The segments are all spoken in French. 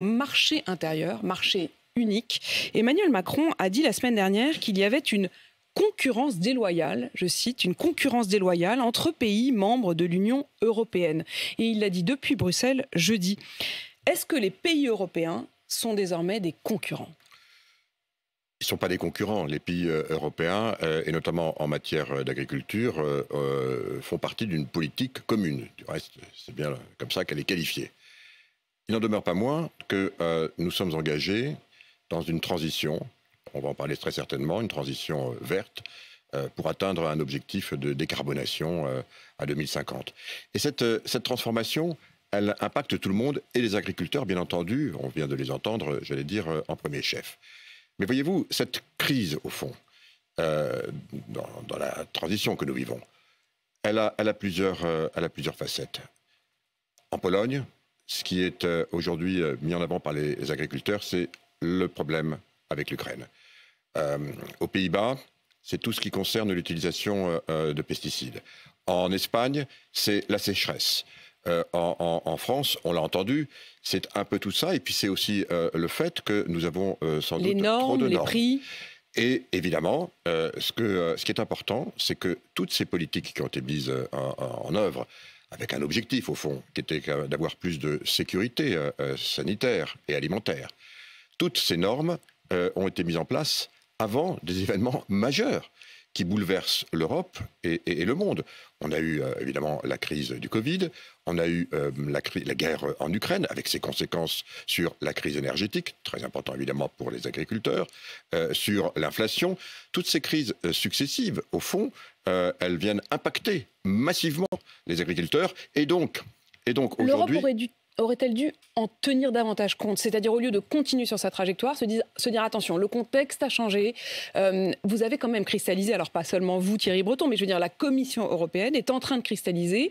marché intérieur, marché unique. Emmanuel Macron a dit la semaine dernière qu'il y avait une concurrence déloyale, je cite, une concurrence déloyale entre pays membres de l'Union européenne. Et il l'a dit depuis Bruxelles jeudi. Est-ce que les pays européens sont désormais des concurrents ils ne sont pas des concurrents. Les pays euh, européens, euh, et notamment en matière euh, d'agriculture, font partie d'une politique commune. Du reste, c'est bien comme ça qu'elle est qualifiée. Il n'en demeure pas moins que euh, nous sommes engagés dans une transition, on va en parler très certainement, une transition euh, verte, euh, pour atteindre un objectif de décarbonation à 2050. Et cette, cette transformation, elle impacte tout le monde et les agriculteurs, bien entendu, on vient de les entendre, j'allais dire, en premier chef. Mais voyez-vous, cette crise, au fond, dans, la transition que nous vivons, elle a, elle a, plusieurs, elle a plusieurs facettes. En Pologne, ce qui est euh, aujourd'hui euh, mis en avant par les agriculteurs, c'est le problème avec l'Ukraine. Euh, aux Pays-Bas, c'est tout ce qui concerne l'utilisation de pesticides. En Espagne, c'est la sécheresse. en, France, on l'a entendu, c'est un peu tout ça. Et puis c'est aussi le fait que nous avons sans les doute normes, trop de normes. Les prix. Et évidemment, ce, que, ce, qui est important, c'est que toutes ces politiques qui ont été mises en œuvre avec un objectif au fond, qui était d'avoir plus de sécurité euh, euh, sanitaire et alimentaire. Toutes ces normes euh, ont été mises en place avant des événements majeurs qui bouleverse l'Europe et, le monde. On a eu euh, évidemment la crise du Covid, on a eu euh, la, guerre euh, en Ukraine avec ses conséquences sur la crise énergétique, très important évidemment pour les agriculteurs, sur l'inflation. Toutes ces crises successives, au fond, elles viennent impacter massivement les agriculteurs et donc et donc aujourd'hui, aurait-elle dû en tenir davantage compte C'est-à-dire au lieu de continuer sur sa trajectoire, se, dire, se dire attention, le contexte a changé. Euh, vous avez quand même cristallisé, alors pas seulement vous Thierry Breton, mais je veux dire la Commission européenne est en train de cristalliser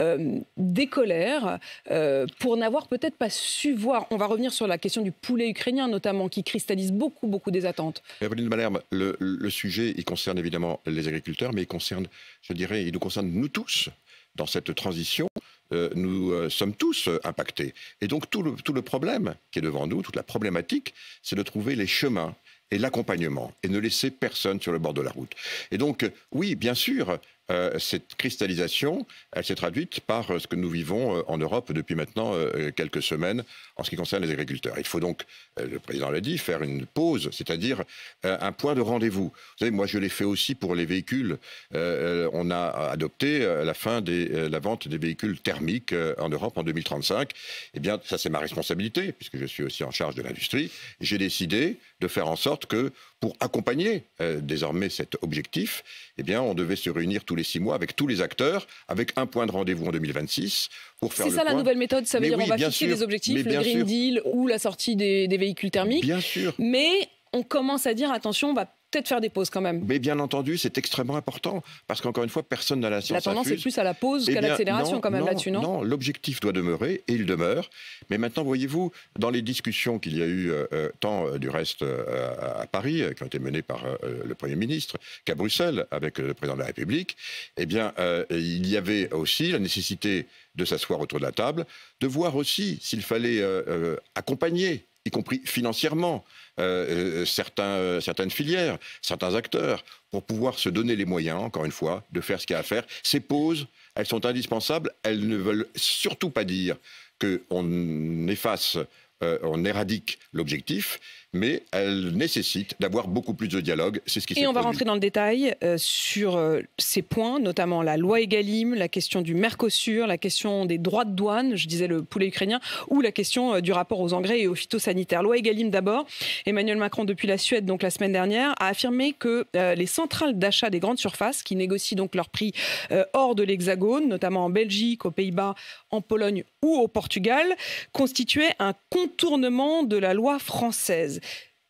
euh, des colères euh, pour n'avoir peut-être pas su voir. On va revenir sur la question du poulet ukrainien notamment, qui cristallise beaucoup, beaucoup des attentes. Malherbe, le, le, sujet, il concerne évidemment les agriculteurs, mais il concerne, je dirais, il nous concerne nous tous dans cette transition. Euh, nous euh, sommes tous euh, impactés. Et donc tout le, tout le problème qui est devant nous, toute la problématique, c'est de trouver les chemins et l'accompagnement et ne laisser personne sur le bord de la route. Et donc, oui, bien sûr, euh, cette cristallisation, elle s'est traduite par euh, ce que nous vivons euh, en Europe depuis maintenant quelques semaines en ce qui concerne les agriculteurs. Il faut donc, le président l'a dit, faire une pause, c'est-à-dire un point de rendez-vous. Vous savez, moi je l'ai fait aussi pour les véhicules. on a adopté la fin de la vente des véhicules thermiques en Europe en 2035. Eh bien, ça c'est ma responsabilité, puisque je suis aussi en charge de l'industrie. J'ai décidé de faire en sorte que pour accompagner euh, désormais cet objectif, eh bien, on devait se réunir tous les six mois avec tous les acteurs, avec un point de rendez-vous en 2026 pour faire. C'est ça la nouvelle méthode, ça veut dire va fixer des objectifs, le Green Deal ou la sortie des, des, véhicules thermiques. Bien sûr. Mais on commence à dire attention, on va peut-être faire des pauses quand même. Mais bien entendu, c'est extrêmement important parce qu'encore une fois, personne n'a la science. La tendance est plus à la pause eh qu'à l'accélération quand même là-dessus, non Non, l'objectif doit demeurer et il demeure. Mais maintenant, voyez-vous, dans les discussions qu'il y a eu euh, euh, tant euh, du reste à Paris, qui ont été menées par le Premier ministre, qu'à Bruxelles avec le président de la République, eh bien, il y avait aussi la nécessité de s'asseoir autour de la table, de voir aussi s'il fallait accompagner, y compris financièrement, euh, euh, certains, euh, certaines filières, certains acteurs, pour pouvoir se donner les moyens, encore une fois, de faire ce qu'il y a à faire. Ces pauses, elles sont indispensables. Elles ne veulent surtout pas dire qu'on efface, on éradique l'objectif mais elle nécessite d'avoir beaucoup plus de dialogue. C'est ce qui Et on va rentrer dans le détail euh, sur euh, ces points, notamment la loi Egalim, la question du Mercosur, la question des droits de douane, je disais le poulet ukrainien, ou la question euh, du rapport aux engrais et aux phytosanitaires. Loi Egalim d'abord. Emmanuel Macron, depuis la Suède, donc la semaine dernière, a affirmé que les centrales d'achat des grandes surfaces, qui négocient donc leurs prix hors de l'Hexagone, notamment en Belgique, aux Pays-Bas, en Pologne ou au Portugal, constituaient un contournement de la loi française.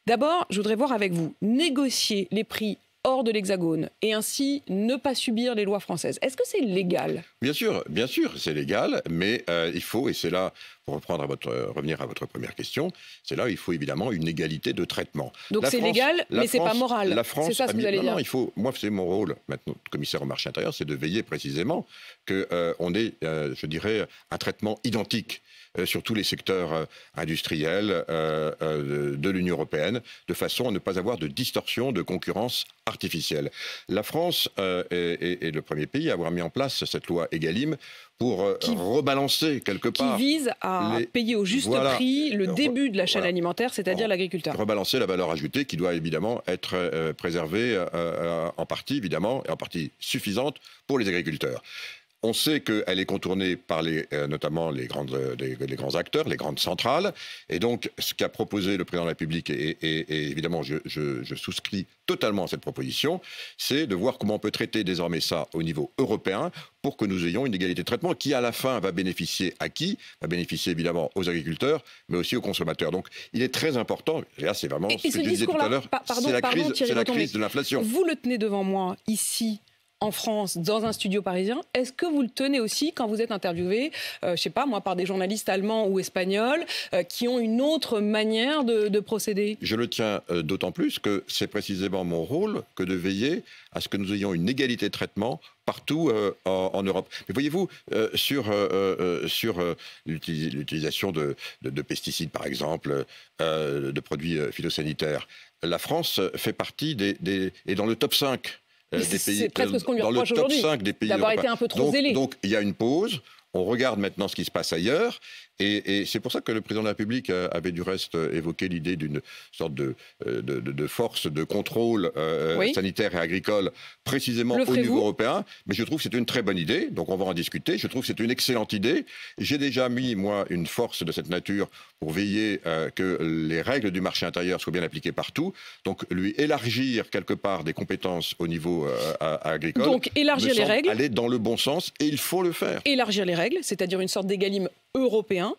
D'abord, je voudrais voir avec vous négocier les prix hors de l'Hexagone et ainsi ne pas subir les lois françaises. Est-ce que c'est légal Bien sûr, bien sûr, c'est légal, mais euh, il faut, et c'est là, pour reprendre à votre, revenir à votre première question, c'est là où il faut évidemment une égalité de traitement. Donc c'est légal, mais c'est pas moral. La France, c'est ça ce que vous allez dire. il faut, moi, c'est mon rôle maintenant, commissaire au marché intérieur, c'est de veiller précisément qu'on euh, on ait, euh, je dirais, un traitement identique euh, sur tous les secteurs euh, industriels euh, de l'Union européenne, de façon à ne pas avoir de distorsion de concurrence artificielle. La France est, le premier pays à avoir mis en place cette loi EGalim pour rebalancer quelque part. Qui vise à payer au juste prix le début de la chaîne alimentaire, c'est-à-dire l'agriculteur. Rebalancer la valeur ajoutée qui doit évidemment être préservée en partie, évidemment, et en partie suffisante pour les agriculteurs. On sait qu'elle est contournée par les, euh, notamment les, grandes, euh, les, grands acteurs, les grandes centrales. Et donc, ce qu'a proposé le président de la République, et, évidemment, je, souscris totalement à cette proposition, c'est de voir comment on peut traiter désormais ça au niveau européen pour que nous ayons une égalité de traitement qui, à la fin, va bénéficier à qui Va bénéficier évidemment aux agriculteurs, mais aussi aux consommateurs. Donc, il est très important, et là, c'est vraiment ce, que je disais tout à l'heure, c'est la, crise, la crise de l'inflation. Vous le tenez devant moi, ici, en France dans un studio parisien, est-ce que vous le tenez aussi quand vous êtes interviewé, je euh, je sais pas moi, par des journalistes allemands ou espagnols euh, qui ont une autre manière de, procéder Je le tiens euh, d'autant plus que c'est précisément mon rôle que de veiller à ce que nous ayons une égalité de traitement partout en, Europe. Mais voyez-vous, sur, sur l'utilisation de, pesticides, par exemple, de produits phytosanitaires, la France fait partie des, des, est dans le top 5 euh, c'est presque ce qu'on lui reproche aujourd'hui, d'avoir été un peu trop zélé. Donc il y a une pause on regarde maintenant ce qui se passe ailleurs. Et, c'est pour ça que le président de la République euh, avait du reste euh, évoqué l'idée d'une sorte de, euh, force de contrôle sanitaire et agricole, précisément au niveau européen. Mais je trouve que c'est une très bonne idée, donc on va en discuter. Je trouve que c'est une excellente idée. J'ai déjà mis, moi, une force de cette nature pour veiller que les règles du marché intérieur soient bien appliquées partout. Donc lui élargir quelque part des compétences au niveau agricole. Donc élargir les règles. Aller dans le bon sens, et il faut le faire. Élargir les c'est-à-dire une sorte d'égalime européen,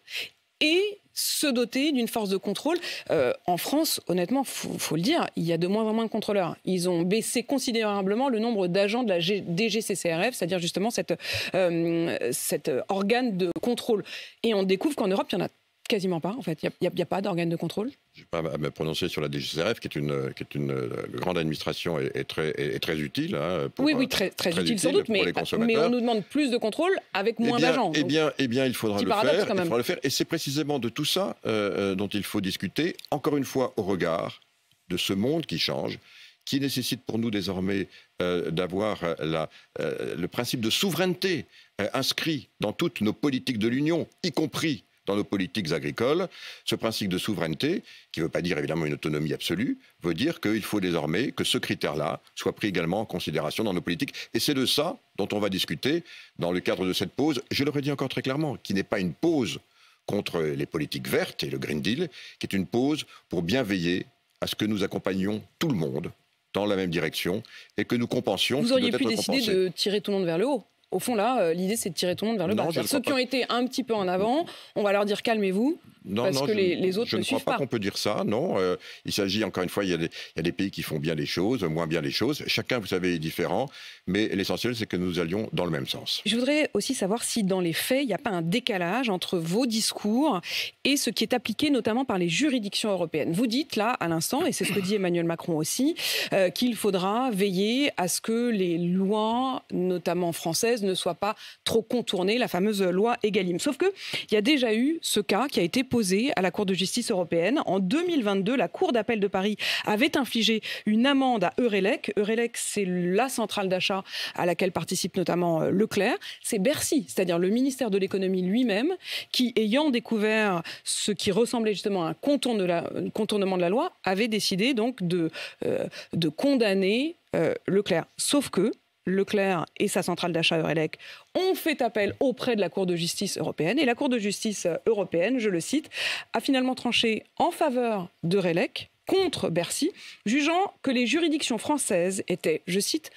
et se doter d'une force de contrôle. Euh, en France, honnêtement, faut, faut le dire, il y a de moins en moins de contrôleurs. Ils ont baissé considérablement le nombre d'agents de la DGCCRF, c'est-à-dire justement cette, euh, cet euh, organe de contrôle. Et on découvre qu'en Europe, il y en a Quasiment pas, en fait. Il n'y a, pas d'organe de contrôle. Je ne vais pas me prononcer sur la DGCRF, qui est une, qui est une euh, grande administration et, très, très, utile. oui, oui, très, utile, sans doute, mais, on nous demande plus de contrôle avec eh moins d'agents. Eh bien, eh bien, il faudra, le faire, il faudra le faire. Et c'est précisément de tout ça euh, euh, dont il faut discuter, encore une fois, au regard de ce monde qui change, qui nécessite pour nous désormais d'avoir le principe de souveraineté inscrit dans toutes nos politiques de l'Union, y compris dans nos politiques agricoles. Ce principe de souveraineté, qui ne veut pas dire évidemment une autonomie absolue, veut dire qu'il faut désormais que ce critère-là soit pris également en considération dans nos politiques. Et c'est de ça dont on va discuter dans le cadre de cette pause. Je le dit encore très clairement, qui n'est pas une pause contre les politiques vertes et le Green Deal, qui est une pause pour bien veiller à ce que nous accompagnions tout le monde dans la même direction et que nous compensions. Vous auriez pu décider de tirer tout le monde vers le haut au fond, là, euh, l'idée, c'est de tirer tout le monde vers le bas. Ceux qui ont été un petit peu en avant, on va leur dire calmez-vous, non, parce non, que je, les, autres je ne, crois pas, qu'on peut dire ça. Non, euh, il s'agit encore une fois, il y, a des, pays qui font bien les choses, moins bien les choses. Chacun, vous savez, est différent, mais l'essentiel, c'est que nous allions dans le même sens. Je voudrais aussi savoir si, dans les faits, il n'y a pas un décalage entre vos discours et ce qui est appliqué, notamment par les juridictions européennes. Vous dites là, à l'instant, et c'est ce que dit Emmanuel Macron aussi, euh, qu'il faudra veiller à ce que les lois, notamment françaises, ne soient pas trop contournées, la fameuse loi Egalim. Sauf que il y a déjà eu ce cas qui a été à la Cour de justice européenne. En 2022, la Cour d'appel de Paris avait infligé une amende à Eurelec. Eurelec, c'est la centrale d'achat à laquelle participe notamment euh, Leclerc. C'est Bercy, c'est-à-dire le ministère de l'économie lui-même, qui, ayant découvert ce qui ressemblait justement à un euh, contournement de la loi, avait décidé donc de, euh, condamner Leclerc. Sauf que Leclerc et sa centrale d'achat Eurelec ont fait appel auprès de la Cour de justice européenne. Et la Cour de justice européenne, je le cite, a finalement tranché en faveur de d'Eurelec contre Bercy, jugeant que les juridictions françaises étaient, je cite,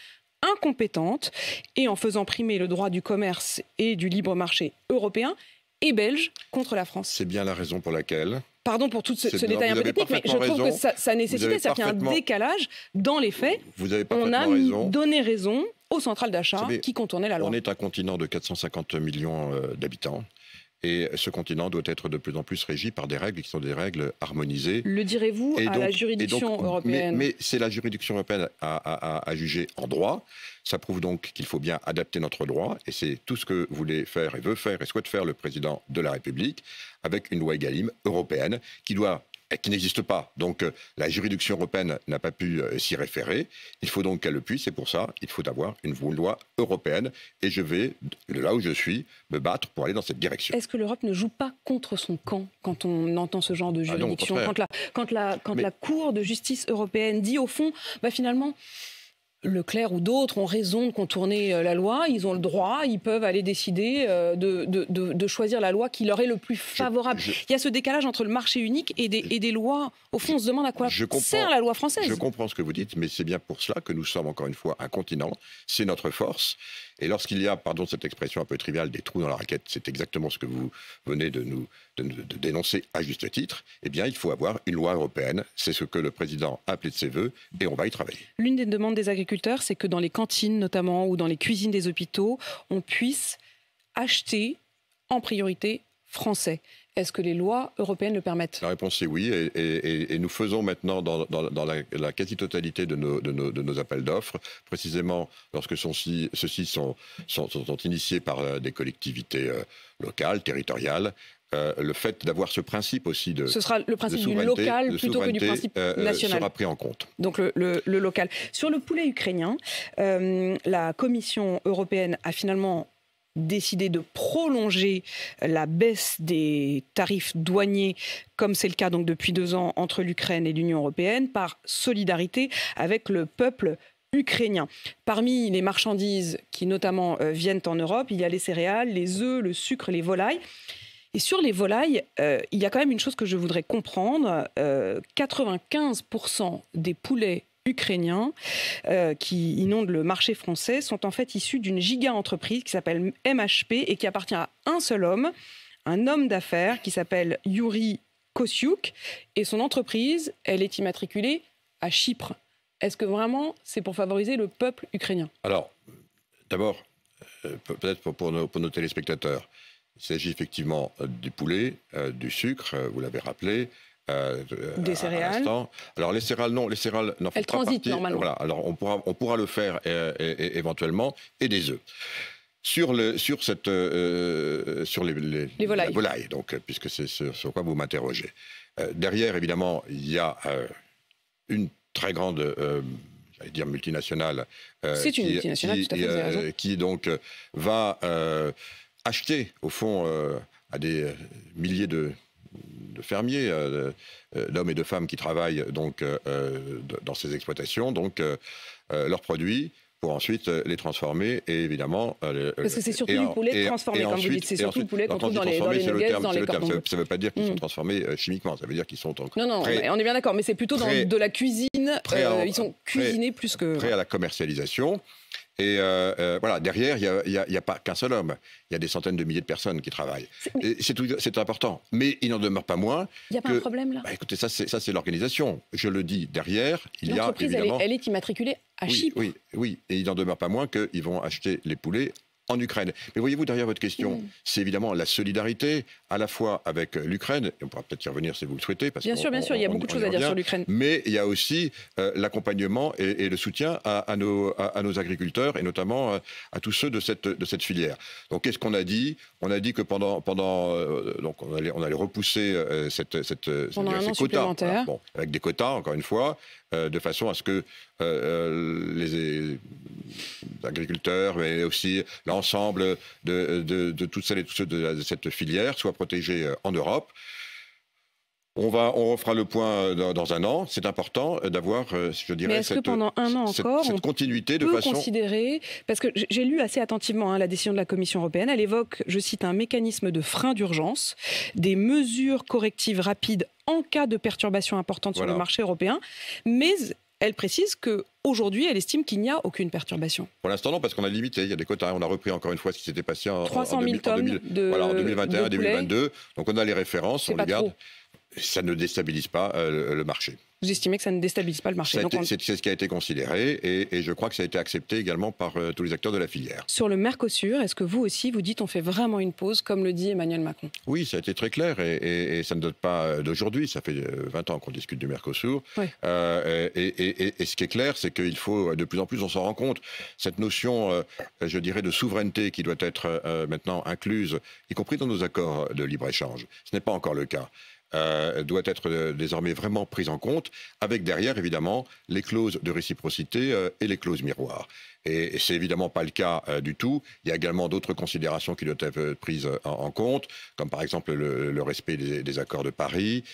incompétentes et en faisant primer le droit du commerce et du libre marché européen et belge contre la France. C'est bien la raison pour laquelle Pardon pour tout ce, détail un peu technique, mais je trouve que ça, ça nécessitait, un décalage dans les faits. Vous avez On a donné raison aux centrales d'achat qui contournaient la loi. On est un continent de 450 millions euh, d'habitants. Et ce continent doit être de plus en plus régi par des règles qui sont des règles harmonisées. Le direz-vous à la juridiction européenne Mais, c'est la juridiction européenne à, à, juger en droit. Ça prouve donc qu'il faut bien adapter notre droit. Et c'est tout ce que voulait faire et veut faire et souhaite faire le président de la République avec une loi Egalim européenne qui doit euh, qui n'existe pas. Donc euh, la juridiction européenne n'a pas pu euh, s'y référer. Il faut donc qu'elle le puisse. Et pour ça, il faut avoir une loi européenne. Et je vais, là où je suis, me battre pour aller dans cette direction. Est-ce que l'Europe ne joue pas contre son camp quand on entend ce genre de ah juridiction Quand, la, quand, Cour de justice européenne dit au fond, bah, finalement, Leclerc ou d'autres ont raison de contourner euh, la loi, ils ont le droit, ils peuvent aller décider euh, de, choisir la loi qui leur est le plus favorable. Il y a ce décalage entre le marché unique et des, et des lois. Au fond, on se demande à quoi sert la loi française. Je comprends ce que vous dites, mais c'est bien pour cela que nous sommes encore une fois un continent. C'est notre force. Et lorsqu'il y a, pardon cette expression un peu triviale, des trous dans la raquette, c'est exactement ce que vous venez de nous dénoncer à juste titre, eh bien, il faut avoir une loi européenne. C'est ce que le président a appelé de ses voeux et on va y travailler. L'une des demandes des agriculteurs, c'est que dans les cantines notamment ou dans les cuisines des hôpitaux, on puisse acheter en priorité français. Est-ce que les lois européennes le permettent La réponse est oui, et, nous faisons maintenant dans, la, quasi-totalité de nos, appels d'offres, précisément lorsque ceux-ci sont, initiés par euh, des collectivités euh, locales, territoriales, euh, le fait d'avoir ce principe aussi de. Ce sera le principe du local plutôt que du principe national. sera pris en compte. Donc le, local. Sur le poulet ukrainien, la Commission européenne a finalement décidé de prolonger la baisse des tarifs douaniers, comme c'est le cas donc depuis deux ans entre l'Ukraine et l'Union européenne, par solidarité avec le peuple ukrainien. Parmi les marchandises qui notamment euh, viennent en Europe, il y a les céréales, les œufs, le sucre, les volailles. Et sur les volailles, euh, il y a quand même une chose que je voudrais comprendre. 95% euh, des poulets ukrainiens euh, qui inondent le marché français sont en fait issus d'une giga-entreprise qui s'appelle MHP et qui appartient à un seul homme, un homme d'affaires qui s'appelle Yuri Kosyuk. Et son entreprise, elle est immatriculée à Chypre. Est-ce que vraiment c'est pour favoriser le peuple ukrainien Alors, d'abord, euh, peut-être pour, nos, téléspectateurs, il s'agit effectivement euh, du poulet, du sucre, vous l'avez rappelé, euh, des céréales. Alors les céréales, non, les céréales n'en Elles transitent Normalement. Voilà, alors on pourra, on pourra le faire euh, éventuellement et des œufs. Sur, le, sur, cette, euh, sur les, les, les volailles. donc, puisque c'est ce sur quoi vous m'interrogez. derrière, évidemment, il y a une très grande dire multinationale, euh, une qui, multinationale qui, fait, qui, donc va acheter au fond à des milliers de de fermiers, euh, euh, d'hommes et de femmes qui travaillent donc euh, dans ces exploitations, donc leurs produits pour ensuite les transformer et évidemment parce que c'est surtout du poulet transformé comme vous dites c'est surtout du poulet qu'on trouve dans les, dans nuggets dans les terme. ça ne veut pas dire qu'ils sont hmm. transformés chimiquement ça veut dire qu'ils sont non non on est bien d'accord mais c'est plutôt dans de la cuisine ils sont cuisinés plus que prêts à la commercialisation et euh, euh, voilà, derrière, il n'y a, pas qu'un seul homme. Il y a des centaines de milliers de personnes qui travaillent. C'est important. Mais il n'en demeure pas moins. Il n'y a pas un problème là bah, Écoutez, ça c'est l'organisation. Je le dis, derrière, il y a L'entreprise, Elle est, elle est immatriculée à oui, Chypre. Oui, oui. Et il n'en demeure pas moins qu'ils vont acheter les poulets en Ukraine. Mais voyez-vous, derrière votre question, c'est évidemment la solidarité, à la fois avec euh, l'Ukraine, et on pourra peut-être y revenir si vous le souhaitez. Parce bien sûr, bien sûr, il y a beaucoup de choses à dire sur l'Ukraine. Mais il y a aussi euh, l'accompagnement et, le soutien à, nos, à, nos agriculteurs, et notamment euh, à tous ceux de cette, de cette filière. Donc qu'est-ce qu'on a dit On a dit que pendant... pendant donc on allait, on allait repousser cette, cette, ces quotas. Bon, avec des quotas, encore une fois. Euh, de façon à ce que euh, euh, les, agriculteurs, mais aussi l'ensemble de, toutes celles et tous ceux de cette filière soient protégés en Europe. On, va, on refera le point euh, dans, un an. C'est important euh, d'avoir, euh, je dirais, cette, que pendant un an encore, continuité de façon. considérer, parce que j'ai lu assez attentivement hein, la décision de la Commission européenne, elle évoque, je cite, un mécanisme de frein d'urgence, des mesures correctives rapides en cas de perturbation importante sur le marché européen. Mais elle précise que aujourd'hui, elle estime qu'il n'y a aucune perturbation. Pour l'instant, non, parce qu'on a limité. Il y a des quotas. On a repris encore une fois ce qui s'était passé en, 2021 2022. Donc on a les références, on les garde ça ne déstabilise pas euh, le marché. Vous estimez que ça ne déstabilise pas le marché C'est ce qui a été considéré et, je crois que ça a été accepté également par euh, tous les acteurs de la filière. Sur le Mercosur, est-ce que vous aussi, vous dites on fait vraiment une pause, comme le dit Emmanuel Macron Oui, ça a été très clair et, ça ne date pas euh, d'aujourd'hui. Ça fait 20 ans qu'on discute du Mercosur. et, ce qui est clair, c'est qu'il faut, de plus en plus, on s'en rend compte, cette notion, je dirais, de souveraineté qui doit être maintenant incluse, y compris dans nos accords de libre-échange. Ce n'est pas encore le cas. Euh, doit être euh, désormais vraiment prise en compte, avec derrière évidemment les clauses de réciprocité euh, et les clauses miroirs. Et, c'est évidemment pas le cas du tout. Il y a également d'autres considérations qui doivent être prises en, compte, comme par exemple le, respect des, accords de Paris,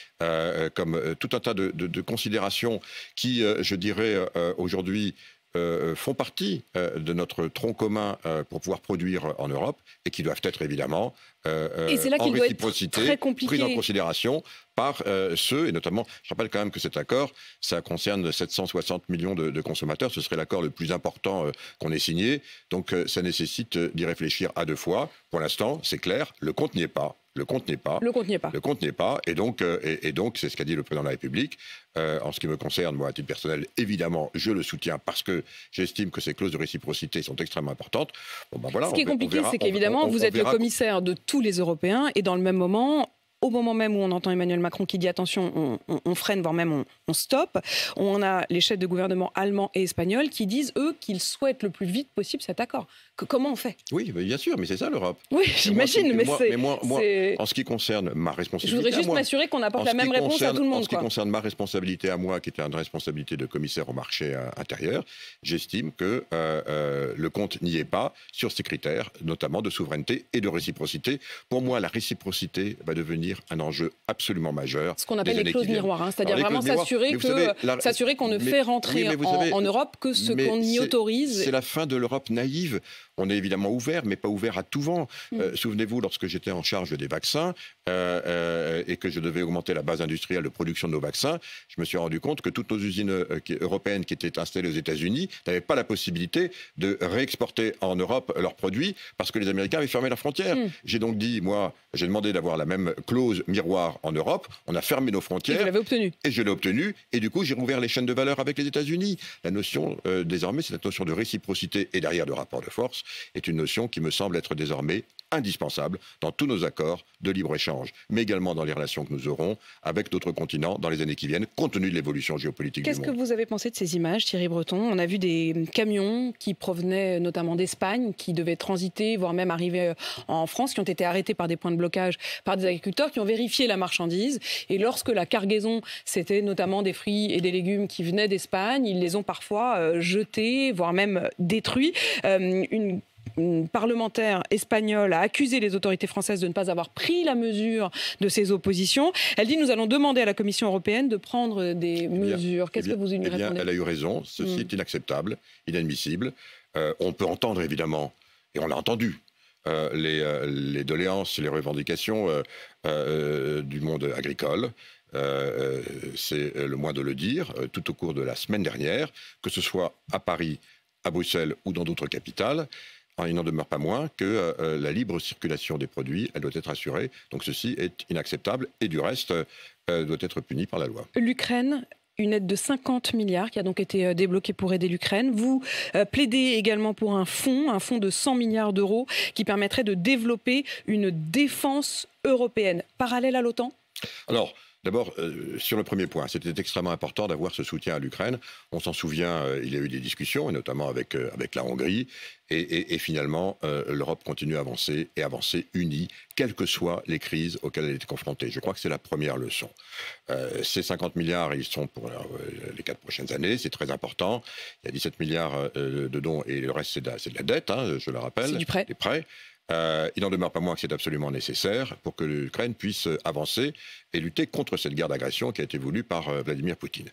comme tout un tas de considérations qui, je dirais, aujourd'hui euh, euh, font partie euh, de notre tronc commun pour pouvoir produire en Europe et qui doivent être évidemment en réciprocité, pris en considération par ceux, et notamment, je rappelle quand même que cet accord, ça concerne 760 millions de, de consommateurs, ce serait l'accord le plus important qu'on ait signé, donc ça nécessite d'y réfléchir à deux fois. Pour l'instant, c'est clair, le compte n'y est pas, le compte n'est pas. Le compte pas. Le compte pas. Et donc, euh, et, donc, c'est ce qu'a dit le président de la République. Euh, en ce qui me concerne, moi, à titre personnel, évidemment, je le soutiens parce que j'estime que ces clauses de réciprocité sont extrêmement importantes. Ben voilà, ce qui est compliqué, c'est qu'évidemment, vous êtes le commissaire de tous les Européens et dans le même moment, au moment même où on entend Emmanuel Macron qui dit attention, on, freine, voire même on, stoppe. On a les chefs de gouvernement allemands et espagnols qui disent, eux, qu'ils souhaitent le plus vite possible cet accord. comment on fait Oui, bah, bien sûr, mais c'est ça l'Europe. Oui, j'imagine, mais c'est. en ce qui concerne ma responsabilité. Je voudrais juste m'assurer qu'on apporte la même réponse à tout le monde. En ce qui concerne ma responsabilité à moi, qui était une responsabilité de commissaire au marché euh, intérieur, j'estime que euh, euh, le compte n'y est pas sur ces critères, notamment de souveraineté et de réciprocité. Pour moi, la réciprocité va devenir un enjeu absolument majeur. Ce qu'on appelle les hein. clauses miroirs, c'est-à-dire vraiment s'assurer qu'on ne fait rentrer en, Europe que ce qu'on y autorise. C'est la fin de l'Europe naïve on est évidemment ouvert, mais pas ouvert à tout vent. Mm. Euh, souvenez-vous, lorsque j'étais en charge des vaccins euh, euh, et que je devais augmenter la base industrielle de production de nos vaccins, je me suis rendu compte que toutes nos usines européennes qui étaient installées aux États-Unis n'avaient pas la possibilité de réexporter en Europe leurs produits parce que les Américains avaient fermé la frontière. Mm. J'ai donc dit, moi, j'ai demandé d'avoir la même clause miroir en Europe. On a fermé nos frontières. Et obtenu. Et je l'ai obtenu. Et du coup, j'ai rouvert les chaînes de valeur avec les États-Unis. La notion, désormais, c'est la notion de réciprocité et derrière de rapport de force est une notion qui me semble être désormais indispensable dans tous nos accords de libre-échange, mais également dans les relations que nous aurons avec d'autres continents dans les années qui viennent, compte tenu de l'évolution géopolitique Qu'est-ce que vous avez pensé de ces images, Thierry Breton On a vu des camions qui provenaient notamment d'Espagne, qui devaient transiter, voire même arriver euh, en France, qui ont été arrêtés par des points de blocage par des agriculteurs qui ont vérifié la marchandise. Et lorsque la cargaison, c'était notamment des fruits et des légumes qui venaient d'Espagne, ils les ont parfois euh, jetés, voire même euh, détruits. une euh, parlementaire espagnole a accusé les autorités françaises de ne pas avoir pris la mesure de ces oppositions. Elle dit nous allons demander à la Commission européenne de prendre des eh mesures. Qu'est-ce eh que vous lui eh répondez Elle a eu raison. Ceci hmm. est inacceptable, inadmissible. Euh, on peut entendre évidemment, et on l'a entendu, euh, les, les, doléances, les revendications du monde agricole. c'est le moins de le dire, tout au cours de la semaine dernière, que ce soit à Paris, à Bruxelles ou dans d'autres capitales il n'en demeure pas moins que euh, euh, la libre circulation des produits, elle doit être assurée. Donc ceci est inacceptable et du reste euh, doit être puni par la loi. L'Ukraine une aide de 50 milliards qui a donc été débloquée pour aider l'Ukraine. Vous plaidez également pour un fonds, un fonds de 100 milliards d'euros qui permettrait de développer une défense européenne parallèle à l'OTAN Alors, D'abord, euh, sur le premier point, c'était extrêmement important d'avoir ce soutien à l'Ukraine. On s'en souvient, euh, il y a eu des discussions, et notamment avec, euh, avec la Hongrie. Et, finalement, l'Europe continue à avancer et avancer unie, quelles que soient les crises auxquelles elle est confrontée. Je crois que c'est la première leçon. ces 50 milliards, ils sont pour les quatre prochaines années, c'est très important. Il y a 17 milliards de dons et le reste, c'est de, la dette, hein, je le rappelle. C'est du prêt. Euh, il n'en demeure pas moins que c'est absolument nécessaire pour que l'Ukraine puisse euh, avancer et lutter contre cette guerre d'agression qui a été voulue par euh, Vladimir Poutine.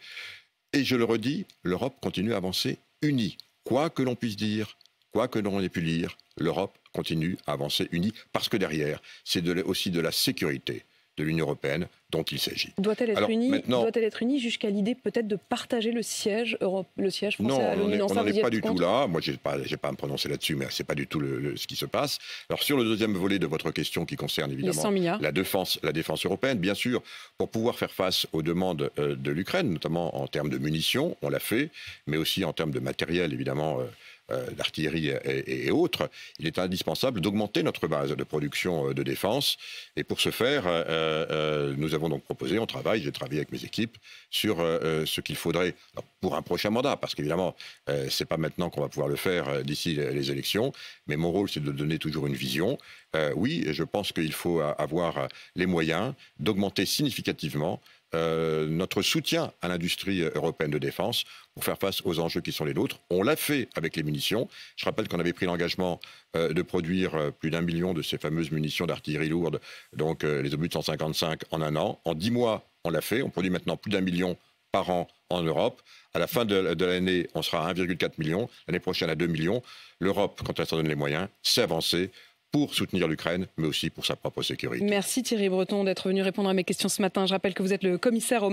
Et je le redis, l'Europe continue à avancer unie. Quoi que l'on puisse dire, quoi que l'on ait pu lire, l'Europe continue à avancer unie parce que derrière, c'est aussi de la sécurité, de l'Union européenne dont il s'agit. Doit-elle être, unie, doit être unie jusqu'à l'idée peut-être de partager le siège, Europe, le siège français non, à on pas du tout là. Moi, je n'ai pas, pas à me prononcer là-dessus, mais ce n'est pas du tout ce qui se passe. Alors, sur le deuxième volet de votre question qui concerne évidemment la défense, la défense européenne, bien sûr, pour pouvoir faire face aux demandes euh, de l'Ukraine, notamment en termes de munitions, on l'a fait, mais aussi en termes de matériel, évidemment. Euh, d'artillerie euh, et, autres, il est indispensable d'augmenter notre base de production euh, de défense. Et pour ce faire, euh, nous avons donc proposé, on travaille, j'ai travaillé avec mes équipes sur ce qu'il faudrait pour un prochain mandat, parce qu'évidemment, ce n'est pas maintenant qu'on va pouvoir le faire d'ici les élections. Mais mon rôle, c'est de donner toujours une vision. oui, je pense qu'il faut avoir les moyens d'augmenter significativement euh, notre soutien à l'industrie européenne de défense pour faire face aux enjeux qui sont les nôtres. On l'a fait avec les munitions. Je rappelle qu'on avait pris l'engagement euh, de produire euh, plus d'un million de ces fameuses munitions d'artillerie lourde, donc les obus de 155 en un an. En dix mois, on l'a fait. On produit maintenant plus d'un million par an en Europe. À la fin de, de l'année, on sera à 1,4 million. L'année prochaine, à 2 millions. L'Europe, quand elle s'en donne les moyens, s'est avancée pour soutenir l'Ukraine, mais aussi pour sa propre sécurité. Merci Thierry Breton d'être venu répondre à mes questions ce matin. Je rappelle que vous êtes le commissaire au